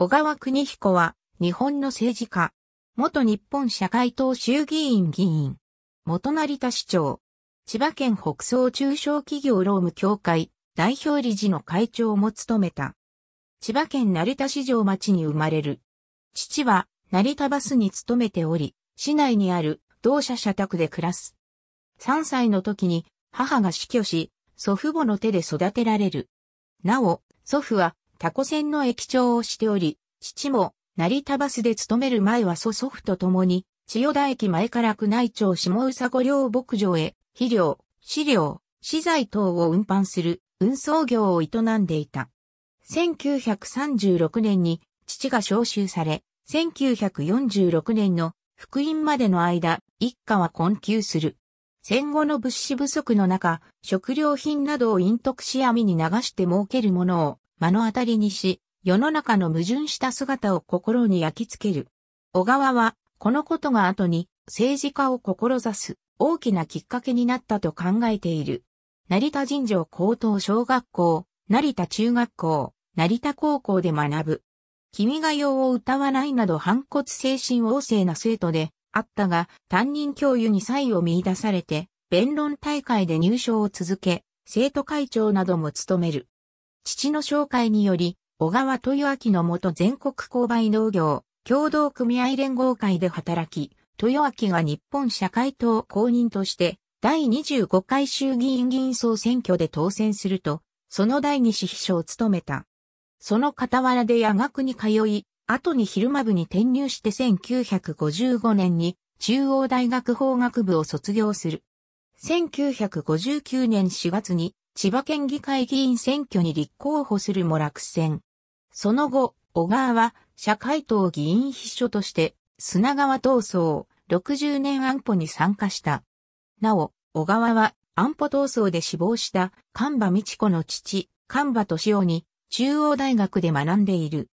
小川邦彦は、日本の政治家。元日本社会党衆議院議員。元成田市長。千葉県北総中小企業労務協会、代表理事の会長も務めた。千葉県成田市場町に生まれる。父は、成田バスに勤めており、市内にある、同社社宅で暮らす。3歳の時に、母が死去し、祖父母の手で育てられる。なお、祖父は、タコ船の駅長をしており、父も成田バスで勤める前は祖祖父と共に、千代田駅前から宮内町下宇佐御料牧場へ、肥料、飼料、資材等を運搬する運送業を営んでいた。1936年に父が召集され、1946年の福音までの間、一家は困窮する。戦後の物資不足の中、食料品などを陰徳し網に流して儲けるものを目の当たりにし、世の中の矛盾した姿を心に焼き付ける。小川は、このことが後に政治家を志す大きなきっかけになったと考えている。成田尋常高等小学校、成田中学校、成田高校で学ぶ。君が用を歌わないなど反骨精神旺盛な生徒であったが、担任教諭に才を見出されて、弁論大会で入賞を続け、生徒会長なども務める。父の紹介により、小川豊明の元全国購買農業、共同組合連合会で働き、豊明が日本社会党公認として、第25回衆議院議員総選挙で当選すると、その第二子秘書を務めた。その傍らで夜学に通い、後に昼間部に転入して1955年に中央大学法学部を卒業する。1959年4月に千葉県議会議員選挙に立候補するも落選。その後、小川は社会党議員秘書として砂川闘争60年安保に参加した。なお、小川は安保闘争で死亡した神場美智子の父、神馬敏夫に中央大学で学んでいる。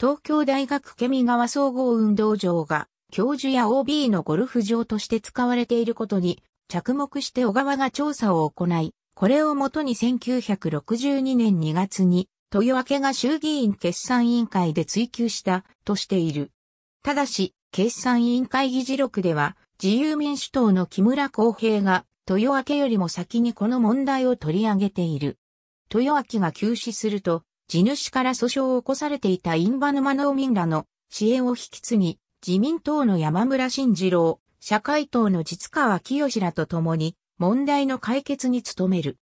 東京大学ケミ川総合運動場が教授や OB のゴルフ場として使われていることに着目して小川が調査を行い、これをもとに1962年2月に、豊明が衆議院決算委員会で追及したとしている。ただし、決算委員会議事録では、自由民主党の木村公平が、豊明よりも先にこの問題を取り上げている。豊明が休止すると、地主から訴訟を起こされていたインバ沼農民らの支援を引き継ぎ、自民党の山村慎次郎、社会党の実川清らと共に、問題の解決に努める。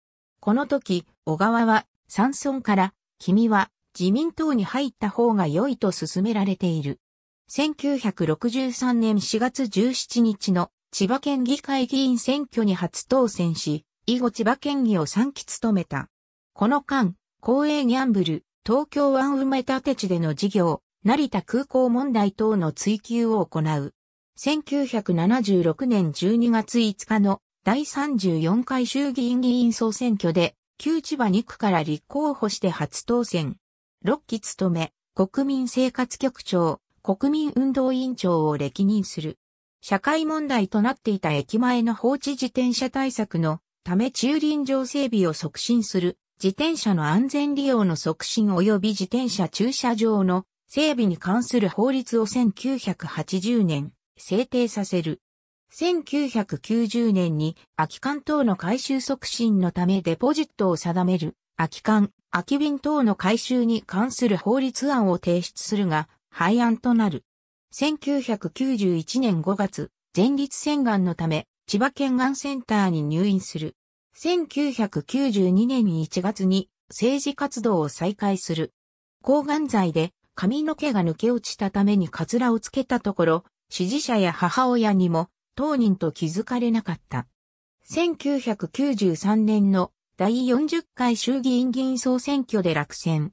この時、小川は山村から、君は自民党に入った方が良いと勧められている。1963年4月17日の千葉県議会議員選挙に初当選し、以後千葉県議を3期務めた。この間、公営ギャンブル、東京湾埋め立て地での事業、成田空港問題等の追及を行う。1976年12月5日の第34回衆議院議員総選挙で、旧千葉2区から立候補して初当選。6期務め、国民生活局長、国民運動委員長を歴任する。社会問題となっていた駅前の放置自転車対策のため駐輪場整備を促進する、自転車の安全利用の促進及び自転車駐車場の整備に関する法律を1980年制定させる。1990年に空き缶等の回収促進のためデポジットを定める空き缶、空き瓶等の回収に関する法律案を提出するが、廃案となる。1991年5月、前立腺がんのため、千葉県がんセンターに入院する。1992年1月に政治活動を再開する。抗がん剤で髪の毛が抜け落ちたためにカツラをつけたところ、支持者や母親にも当人と気づかれなかった。1993年の第40回衆議院議員総選挙で落選。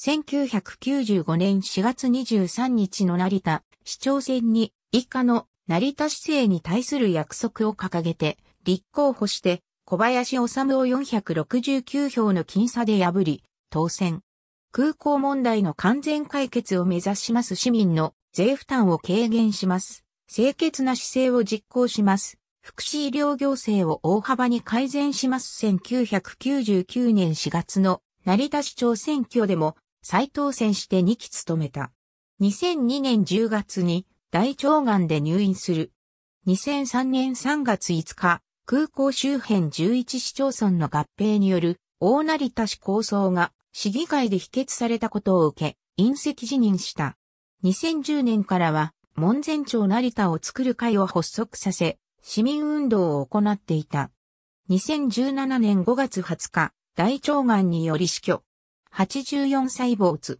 1995年4月23日の成田市長選に以下の成田市政に対する約束を掲げて立候補して小林治を469票の僅差で破り当選。空港問題の完全解決を目指します市民の税負担を軽減します。清潔な姿勢を実行します。福祉医療行政を大幅に改善します。1999年4月の成田市長選挙でも再当選して2期務めた。2002年10月に大腸がんで入院する。2003年3月5日、空港周辺11市町村の合併による大成田市構想が市議会で否決されたことを受け、隕石辞任した。2010年からは門前町成田を作る会を発足させ、市民運動を行っていた。2017年5月20日、大腸がんにより死去。84歳没。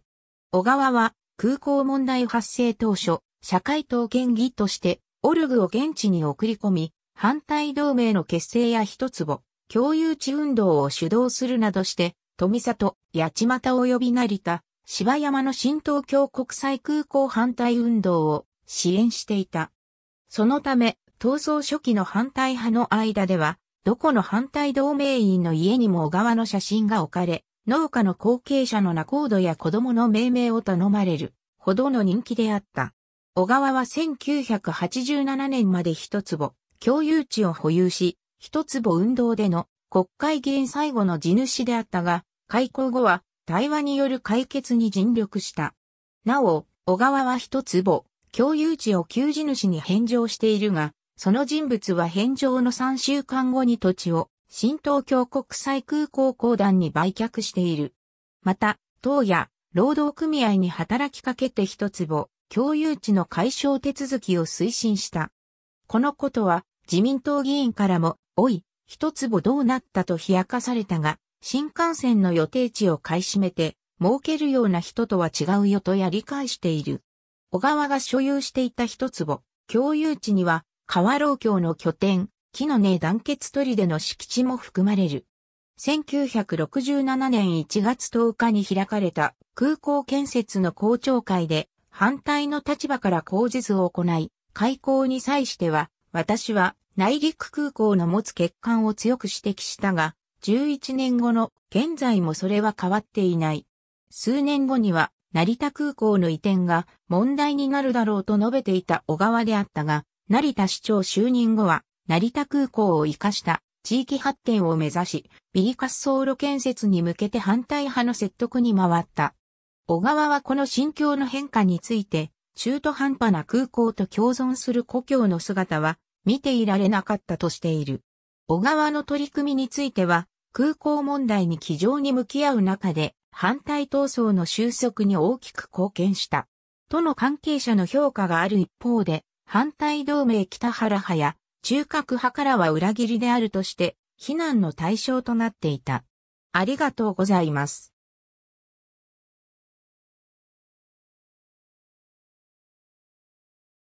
小川は空港問題発生当初、社会党県議としてオルグを現地に送り込み、反対同盟の結成や一坪、共有地運動を主導するなどして、富里、八幡及び成田、芝山の新東京国際空港反対運動を支援していた。そのため、闘争初期の反対派の間では、どこの反対同盟員の家にも小川の写真が置かれ、農家の後継者の仲人や子供の命名を頼まれるほどの人気であった。小川は1987年まで一坪、共有地を保有し、一坪運動での国会議員最後の地主であったが、開校後は対話による解決に尽力した。なお、小川は一坪、共有地を給仕主に返上しているが、その人物は返上の3週間後に土地を新東京国際空港公団に売却している。また、党や労働組合に働きかけて一坪、共有地の解消手続きを推進した。このことは自民党議員からも、おい、一坪どうなったと冷やかされたが、新幹線の予定地を買い占めて、儲けるような人とは違うよとや理解している。小川が所有していた一坪、共有地には、川老橋の拠点、木の根団結砦の敷地も含まれる。1967年1月10日に開かれた空港建設の公聴会で反対の立場から口実を行い、開港に際しては、私は内陸空港の持つ欠陥を強く指摘したが、11年後の現在もそれは変わっていない。数年後には成田空港の移転が問題になるだろうと述べていた小川であったが、成田市長就任後は、成田空港を活かした地域発展を目指し、ビリ滑走路建設に向けて反対派の説得に回った。小川はこの心境の変化について、中途半端な空港と共存する故郷の姿は見ていられなかったとしている。小川の取り組みについては、空港問題に気丈に向き合う中で、反対闘争の収束に大きく貢献した。との関係者の評価がある一方で、反対同盟北原派や中核派からは裏切りであるとして、非難の対象となっていた。ありがとうございます。